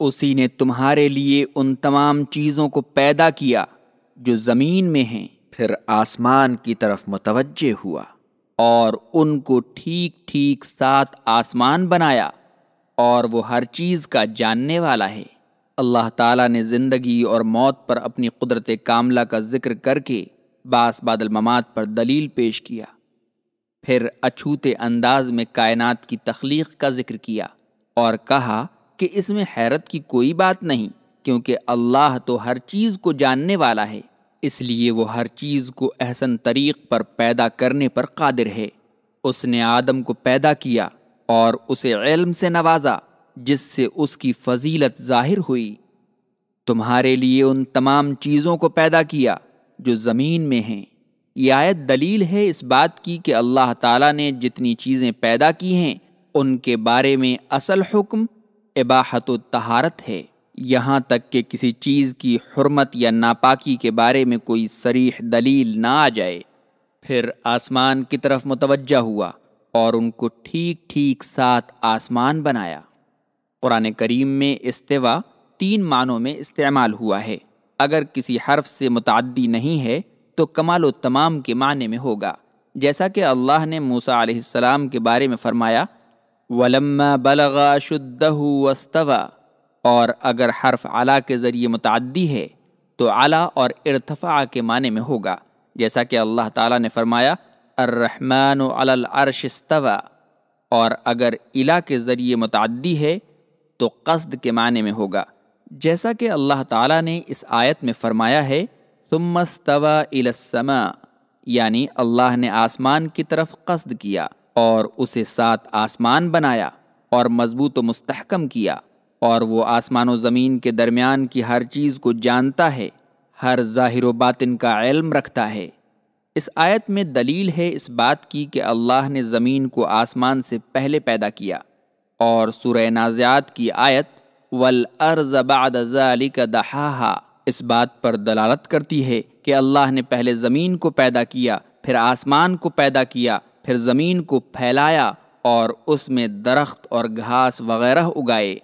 اسی نے تمہارے لیے ان تمام چیزوں کو پیدا کیا جو زمین میں ہیں پھر آسمان کی طرف متوجہ ہوا اور ان کو ٹھیک ٹھیک ساتھ آسمان بنایا اور وہ ہر چیز کا جاننے والا ہے اللہ تعالیٰ نے زندگی اور موت پر اپنی قدرت کاملہ کا ذکر کر کے باس بادل مماد پر دلیل پیش کیا پھر اچھوتے انداز میں کائنات کی تخلیق کا ذکر کیا اور کہا کہ اس میں حیرت کی کوئی بات نہیں کیونکہ اللہ تو ہر چیز کو جاننے والا ہے اس لیے وہ ہر چیز کو احسن طریق پر پیدا کرنے پر قادر ہے اس نے آدم کو پیدا کیا اور اسے علم سے نوازا جس سے اس کی فضیلت ظاہر ہوئی تمہارے لیے ان تمام چیزوں کو پیدا کیا جو زمین میں ہیں یہ آیت دلیل ہے اس بات کی کہ اللہ تعالیٰ نے جتنی چیزیں پیدا کی ہیں ان کے بارے میں اصل حکم عباحت و تہارت ہے یہاں تک کہ کسی چیز کی حرمت یا ناپاکی کے بارے میں کوئی سریح دلیل نہ آ جائے پھر آسمان کی طرف متوجہ ہوا اور ان کو ٹھیک ٹھیک ساتھ آسمان بنایا قرآن کریم میں استوا تین معنوں میں استعمال ہوا ہے اگر کسی حرف سے متعدی نہیں ہے تو کمال و تمام کے معنی میں ہوگا جیسا کہ اللہ نے موسا علیہ السلام کے بارے میں فرمایا ولما بلغا شدہ اور اگر حرف اعلیٰ کے ذریعے متعدی ہے تو اعلیٰ اور ارتفاع کے معنی میں ہوگا جیسا کہ اللہ تعالیٰ نے فرمایا الرحمن علی العرش استوا اور اگر الا کے ذریعے متعدی ہے تو قصد کے معنی میں ہوگا جیسا کہ اللہ تعالیٰ نے اس آیت میں فرمایا ہے ثم استوی الی السماء یعنی اللہ نے آسمان کی طرف قصد کیا اور اسے ساتھ آسمان بنایا اور مضبوط و مستحکم کیا اور وہ آسمان و زمین کے درمیان کی ہر چیز کو جانتا ہے ہر ظاہر و باطن کا علم رکھتا ہے اس آیت میں دلیل ہے اس بات کی کہ اللہ نے زمین کو آسمان سے پہلے پیدا کیا اور سورہ نازیات کی آیت بعد ارزب دہا اس بات پر دلالت کرتی ہے کہ اللہ نے پہلے زمین کو پیدا کیا پھر آسمان کو پیدا کیا پھر زمین کو پھیلایا اور اس میں درخت اور گھاس وغیرہ اگائے